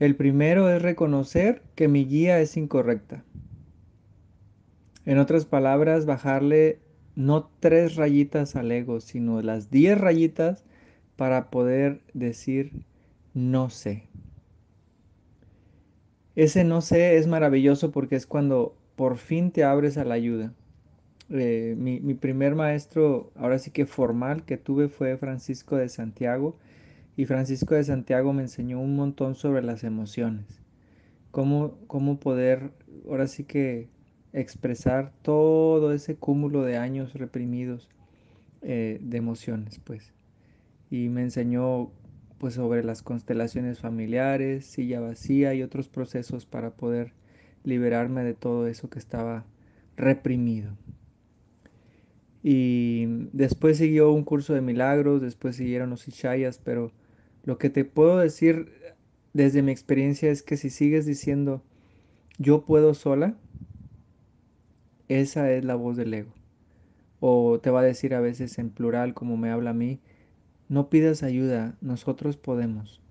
El primero es reconocer que mi guía es incorrecta. En otras palabras, bajarle no tres rayitas al ego, sino las diez rayitas para poder decir no sé. Ese no sé es maravilloso porque es cuando por fin te abres a la ayuda. Eh, mi primer maestro, ahora sí que formal, que tuve fue Francisco de Santiago y Francisco de Santiago me enseñó un montón sobre las emociones. Cómo, cómo poder, ahora sí que expresar todo ese cúmulo de años reprimidos eh, de emociones, pues. Y me enseñó pues sobre las constelaciones familiares, silla vacía y otros procesos para poder liberarme de todo eso que estaba reprimido. Y después siguió un curso de milagros, después siguieron los Ishayas, pero lo que te puedo decir desde mi experiencia es que si sigues diciendo yo puedo sola, esa es la voz del ego. O te va a decir a veces en plural, como me habla a mí, no pidas ayuda, nosotros podemos.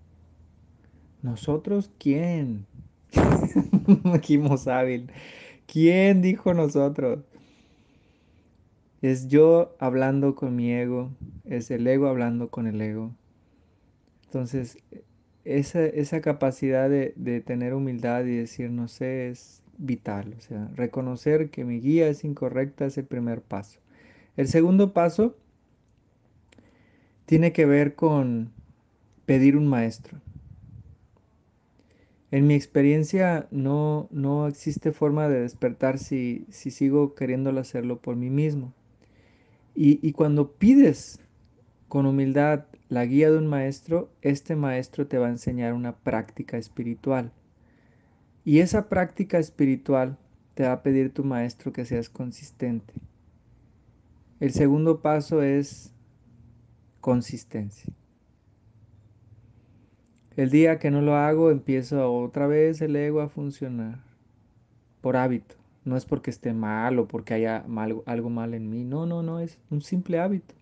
¿Nosotros quién? Aquí hábil. ¿Quién dijo nosotros? Es yo hablando con mi ego, es el ego hablando con el ego. Entonces, e, esa, esa capacidad de, tener humildad y decir no sé es vital. O sea, reconocer que mi guía es incorrecta es el primer paso. El segundo paso tiene que ver con pedir un maestro. En mi experiencia no, no existe forma de despertar si, si sigo queriéndolo hacerlo por mí mismo. Y, cuando pides con humildad la guía de un maestro, este maestro te va a enseñar una práctica espiritual. Y esa práctica espiritual te va a pedir tu maestro que seas consistente. El segundo paso es consistencia. El día que no lo hago, empiezo otra vez el ego a funcionar por hábito. No es porque esté mal o porque haya algo mal en mí. No, no, no, es un simple hábito.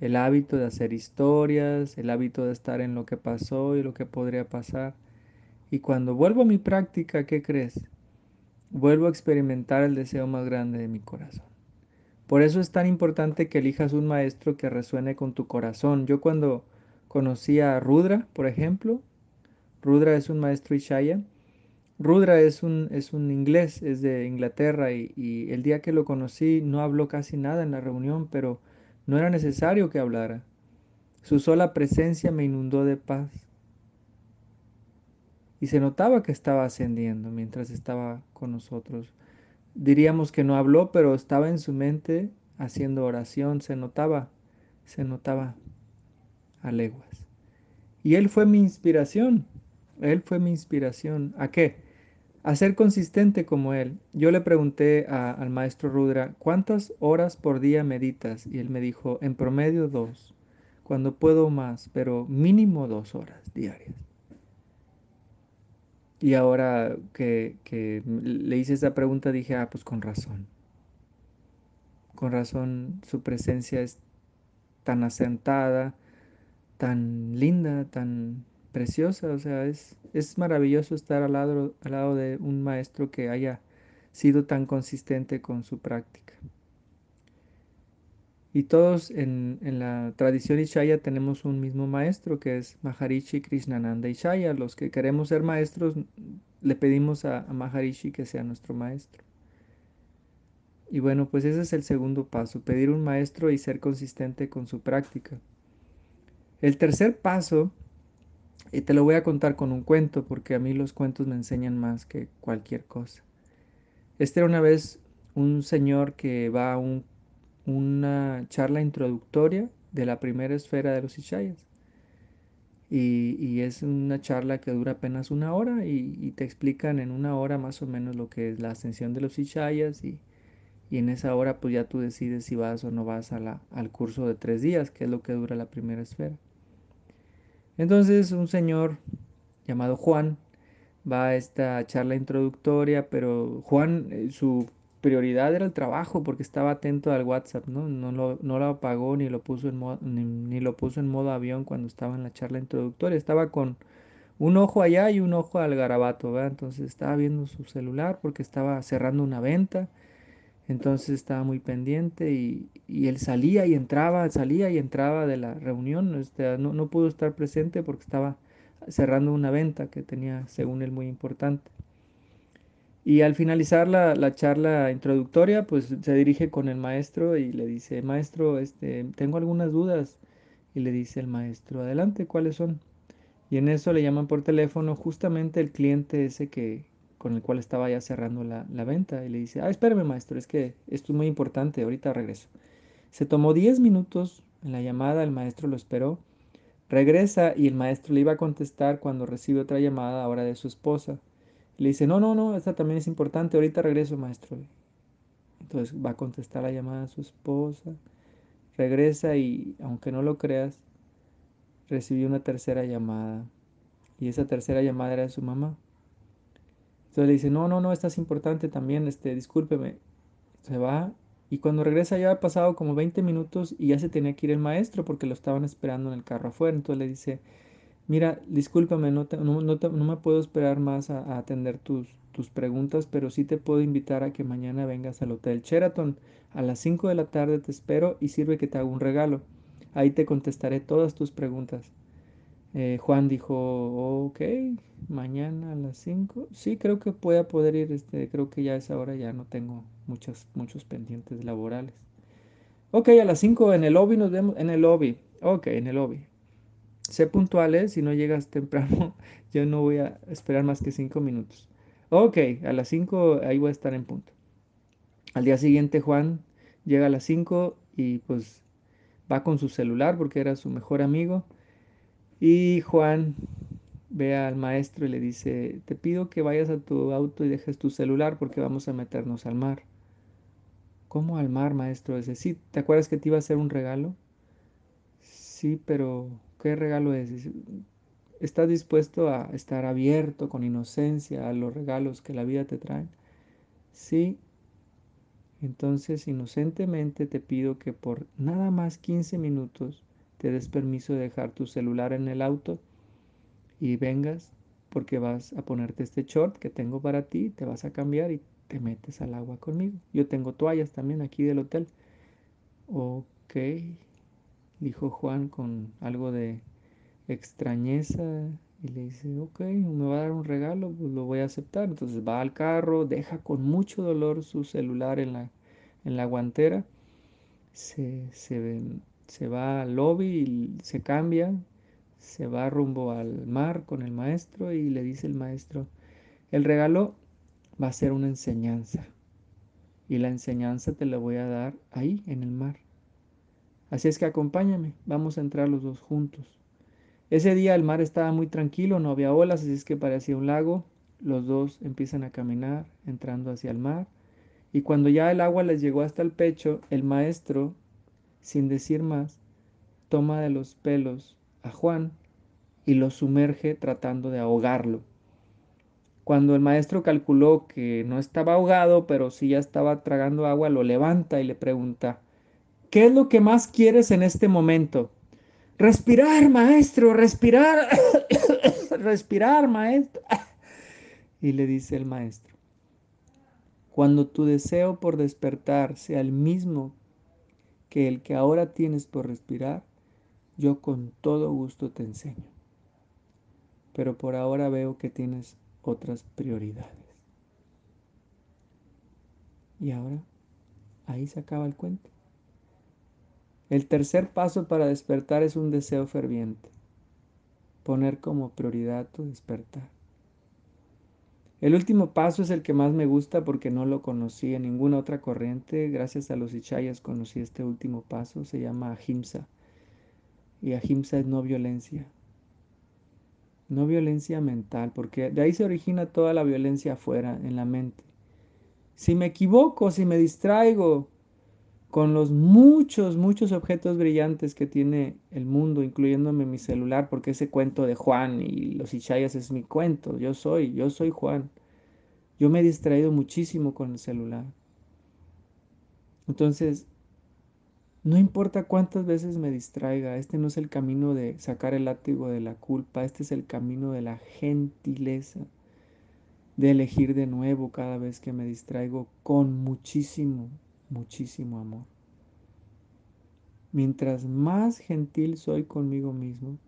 El hábito de hacer historias, el hábito de estar en lo que pasó y lo que podría pasar. Y cuando vuelvo a mi práctica, ¿qué crees? Vuelvo a experimentar el deseo más grande de mi corazón. Por eso es tan importante que elijas un maestro que resuene con tu corazón. Yo cuando conocí a Rudra, por ejemplo, Rudra es un maestro Ishaya, Rudra es un, es un inglés, es de Inglaterra y, y, el día que lo conocí no habló casi nada en la reunión, pero no era necesario que hablara. Su sola presencia me inundó de paz. Y se notaba que estaba ascendiendo mientras estaba con nosotros. Diríamos que no habló, pero estaba en su mente haciendo oración, se notaba, se notaba a leguas. Y él fue mi inspiración. Él fue mi inspiración. ¿A qué? a ser consistente como él. Yo le pregunté al maestro Rudra, ¿cuántas horas por día meditas? Y él me dijo, en promedio dos, cuando puedo más, pero mínimo dos horas diarias. Y ahora que, que le hice esa pregunta dije, ah, pues con razón. Con razón su presencia es tan asentada, tan linda, tan preciosa, o sea, es, es maravilloso estar al lado, al lado de un maestro que haya sido tan consistente con su práctica. Y todos en, la tradición Ishaya tenemos un mismo maestro que es Maharishi Krishnananda Ishaya. Los que queremos ser maestros le pedimos a, a Maharishi que sea nuestro maestro. Y bueno, pues ese es el segundo paso, pedir un maestro y ser consistente con su práctica. El tercer paso y te lo voy a contar con un cuento, porque a mí los cuentos me enseñan más que cualquier cosa. Este era una vez un señor que va a una charla introductoria de la primera esfera de los Ishayas. Y, es una charla que dura apenas una hora y, te explican en una hora más o menos lo que es la ascensión de los Ishayas y, en esa hora pues ya tú decides si vas o no vas al curso de tres días, que es lo que dura la primera esfera. Entonces un señor llamado Juan va a esta charla introductoria, pero Juan, eh, su prioridad era el trabajo porque estaba atento al WhatsApp, ¿no? No lo, apagó ni lo, puso en modo, ni, lo puso en modo avión cuando estaba en la charla introductoria. Estaba con un ojo allá y un ojo al garabato, Entonces estaba viendo su celular porque estaba cerrando una venta entonces estaba muy pendiente y, él salía y entraba, salía y entraba de la reunión. no, pudo estar presente porque estaba cerrando una venta que tenía, según él, muy importante. Y al finalizar la, charla introductoria, pues se dirige con el maestro y le dice, maestro, este, tengo algunas dudas. Y le dice el maestro, adelante, ¿cuáles son? Y en eso le llaman por teléfono justamente el cliente ese que, con el cual estaba ya cerrando la, venta y le dice, ah, espérame maestro, es que esto es muy importante, ahorita regreso. Se tomó 10 minutos en la llamada, el maestro lo esperó, regresa y el maestro le iba a contestar cuando recibe otra llamada ahora de su esposa. Le dice, no, no, no, esta también es importante, ahorita regreso maestro. Entonces va a contestar la llamada de su esposa, regresa y aunque no lo creas, recibió una tercera llamada. Y esa tercera llamada era de su mamá. Entonces le dice, no, no, no, esta es importante también, este, discúlpeme. Se va y cuando regresa ya ha pasado como 20 minutos y ya se tenía que ir el maestro porque lo estaban esperando en el carro afuera. Entonces le dice, mira, discúlpame, no, no, me puedo esperar más a, atender tus, tus, preguntas, pero sí te puedo invitar a que mañana vengas al Hotel Sheraton. A las 5 de la tarde te espero y sirve que te haga un regalo. Ahí te contestaré todas tus preguntas. Eh, Juan dijo, ok, mañana a las 5. Sí, creo que voy a poder ir, este, creo que ya a esa hora ya no tengo muchos, muchos pendientes laborales. Ok, a las 5 en el lobby nos vemos, en el lobby. Ok, en el lobby. Sé puntuales, ¿eh? si no llegas temprano, yo no voy a esperar más que 5 minutos. Ok, a las 5 ahí voy a estar en punto. Al día siguiente Juan llega a las 5 y pues va con su celular porque era su mejor amigo y Juan ve al maestro y le dice, te pido que vayas a tu auto y dejes tu celular porque vamos a meternos al mar. ¿Cómo al mar, maestro? Dice, sí, ¿te acuerdas que te iba a hacer un regalo? Sí, pero ¿qué regalo es? ¿Estás dispuesto a estar abierto con inocencia a los regalos que la vida te trae? Sí. Entonces, inocentemente te pido que por nada más 15 minutos te des permiso de dejar tu celular en el auto y vengas porque vas a ponerte este short que tengo para ti, te vas a cambiar y te metes al agua conmigo. Yo tengo toallas también aquí del hotel. Ok, dijo Juan con algo de extrañeza y le dice, ok, me va a dar un regalo, pues lo voy a aceptar. Entonces va al carro, deja con mucho dolor su celular en la, en la guantera, se, se se va al lobby, y se cambia, se va rumbo al mar con el maestro y le dice el maestro, el regalo va a ser una enseñanza y la enseñanza te la voy a dar ahí en el mar. Así es que acompáñame, vamos a entrar los dos juntos. Ese día el mar estaba muy tranquilo, no había olas, así es que parecía un lago. Los dos empiezan a caminar entrando hacia el mar y cuando ya el agua les llegó hasta el pecho, el maestro sin decir más, toma de los pelos a Juan y lo sumerge tratando de ahogarlo. Cuando el maestro calculó que no estaba ahogado, pero sí ya estaba tragando agua, lo levanta y le pregunta, ¿qué es lo que más quieres en este momento? Respirar, maestro, respirar, respirar, maestro. y le dice el maestro, cuando tu deseo por despertar sea el mismo que el que ahora tienes por respirar, yo con todo gusto te enseño. Pero por ahora veo que tienes otras prioridades. Y ahora, ahí se acaba el cuento. El tercer paso para despertar es un deseo ferviente. Poner como prioridad tu despertar. El último paso es el que más me gusta porque no lo conocí en ninguna otra corriente. Gracias a los Ichayas conocí este último paso, se llama Ahimsa. Y Ahimsa es no violencia. No violencia mental, porque de ahí se origina toda la violencia afuera, en la mente. Si me equivoco, si me distraigo, con los muchos, muchos objetos brillantes que tiene el mundo, incluyéndome mi celular, porque ese cuento de Juan y los Ichayas es mi cuento, yo soy, yo soy Juan. Yo me he distraído muchísimo con el celular. Entonces, no importa cuántas veces me distraiga, este no es el camino de sacar el látigo de la culpa, este es el camino de la gentileza, de elegir de nuevo cada vez que me distraigo con muchísimo, muchísimo amor. Mientras más gentil soy conmigo mismo,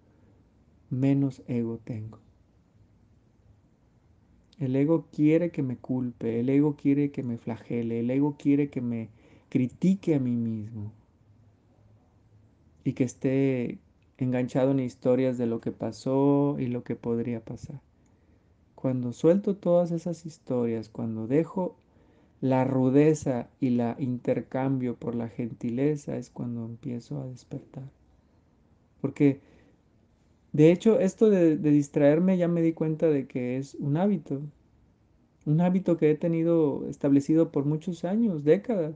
menos ego tengo. El ego quiere que me culpe, el ego quiere que me flagele, el ego quiere que me critique a mí mismo y que esté enganchado en historias de lo que pasó y lo que podría pasar. Cuando suelto todas esas historias, cuando dejo la rudeza y la intercambio por la gentileza es cuando empiezo a despertar. Porque, de hecho, esto de, distraerme ya me di cuenta de que es un hábito, un hábito que he tenido establecido por muchos años, décadas.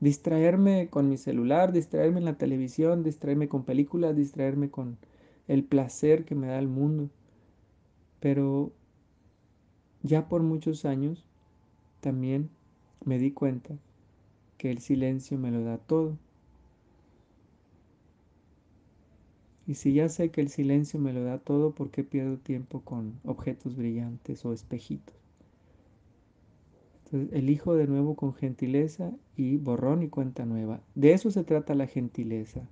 Distraerme con mi celular, distraerme en la televisión, distraerme con películas, distraerme con el placer que me da el mundo. Pero ya por muchos años también me di cuenta que el silencio me lo da todo. Y si ya sé que el silencio me lo da todo, ¿por qué pierdo tiempo con objetos brillantes o espejitos? Entonces, elijo de nuevo con gentileza y borrón y cuenta nueva. De eso se trata la gentileza,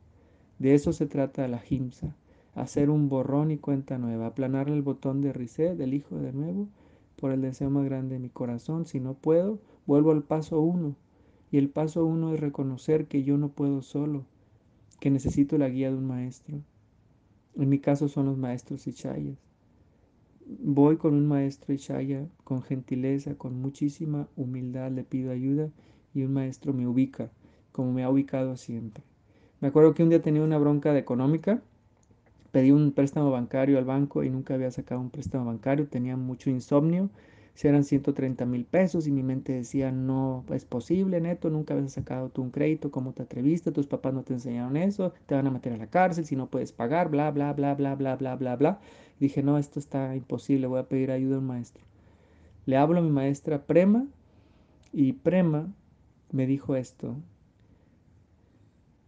de eso se trata la gimsa. hacer un borrón y cuenta nueva, aplanar el botón de reset, elijo de nuevo por el deseo más grande de mi corazón, si no puedo, Vuelvo al paso uno. Y el paso uno es reconocer que yo no puedo solo, que necesito la guía de un maestro. En mi caso son los maestros Ishayas. Voy con un maestro Ishaya con gentileza, con muchísima humildad, le pido ayuda y un maestro me ubica, como me ha ubicado siempre. Me acuerdo que un día tenía una bronca de económica, pedí un préstamo bancario al banco y nunca había sacado un préstamo bancario, tenía mucho insomnio eran 130 mil pesos y mi mente decía, no es posible, neto, nunca habías sacado tú un crédito, ¿cómo te atreviste? Tus papás no te enseñaron eso, te van a meter a la cárcel si no puedes pagar, bla, bla, bla, bla, bla, bla, bla, bla. dije, no, esto está imposible, voy a pedir ayuda al maestro. Le hablo a mi maestra Prema y Prema me dijo esto,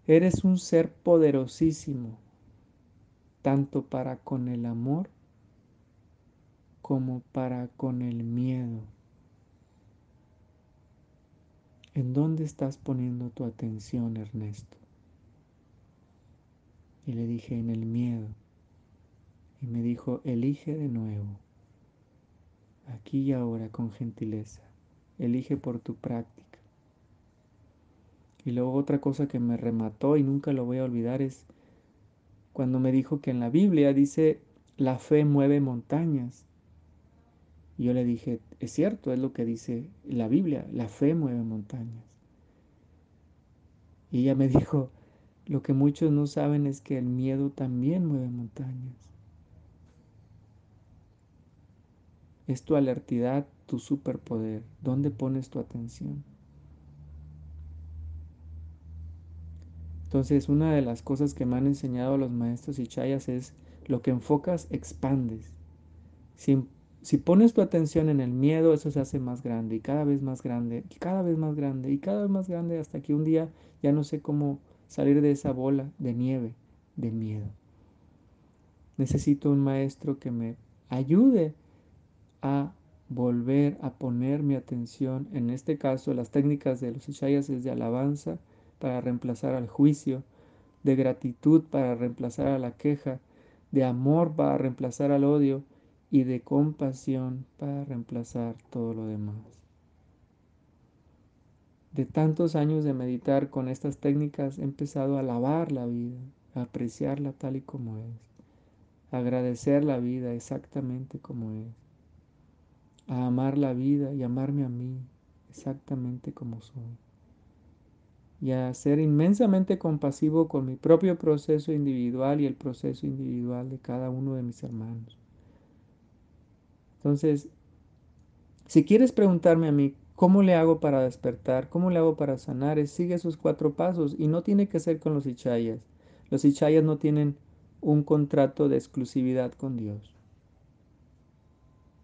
eres un ser poderosísimo, tanto para con el amor como para con el miedo. ¿En dónde estás poniendo tu atención, Ernesto? Y le dije, en el miedo. Y me dijo, elige de nuevo, aquí y ahora con gentileza, elige por tu práctica. Y luego otra cosa que me remató y nunca lo voy a olvidar es cuando me dijo que en la Biblia dice, la fe mueve montañas. Y yo le dije, es cierto, es lo que dice la Biblia, la fe mueve montañas. Y ella me dijo, lo que muchos no saben es que el miedo también mueve montañas. Es tu alertidad, tu superpoder. ¿Dónde pones tu atención? Entonces, una de las cosas que me han enseñado los maestros y chayas es lo que enfocas, expandes. Sin si pones tu atención en el miedo, eso se hace más grande y cada vez más grande y cada vez más grande y cada vez más grande hasta que un día ya no sé cómo salir de esa bola de nieve de miedo. Necesito un maestro que me ayude a volver a poner mi atención, en este caso las técnicas de los Ishayas es de alabanza para reemplazar al juicio, de gratitud para reemplazar a la queja, de amor para reemplazar al odio, y de compasión para reemplazar todo lo demás. De tantos años de meditar con estas técnicas he empezado a alabar la vida, a apreciarla tal y como es, a agradecer la vida exactamente como es, a amar la vida y amarme a mí exactamente como soy, y a ser inmensamente compasivo con mi propio proceso individual y el proceso individual de cada uno de mis hermanos entonces, si quieres preguntarme a mí, ¿cómo le hago para despertar? ¿Cómo le hago para sanar? sigue esos cuatro pasos y no tiene que ser con los hichayas. Los hichayas no tienen un contrato de exclusividad con Dios.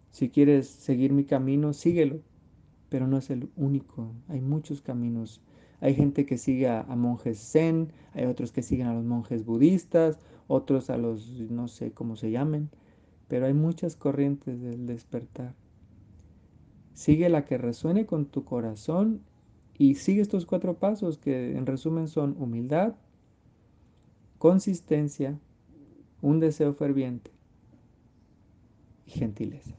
Si quieres seguir mi camino, síguelo, pero no es el único. Hay muchos caminos. Hay gente que sigue a, a monjes zen, hay otros que siguen a los monjes budistas, otros a los, no sé cómo se llamen pero hay muchas corrientes del despertar. Sigue la que resuene con tu corazón y sigue estos cuatro pasos que en resumen son humildad, consistencia, un deseo ferviente y gentileza.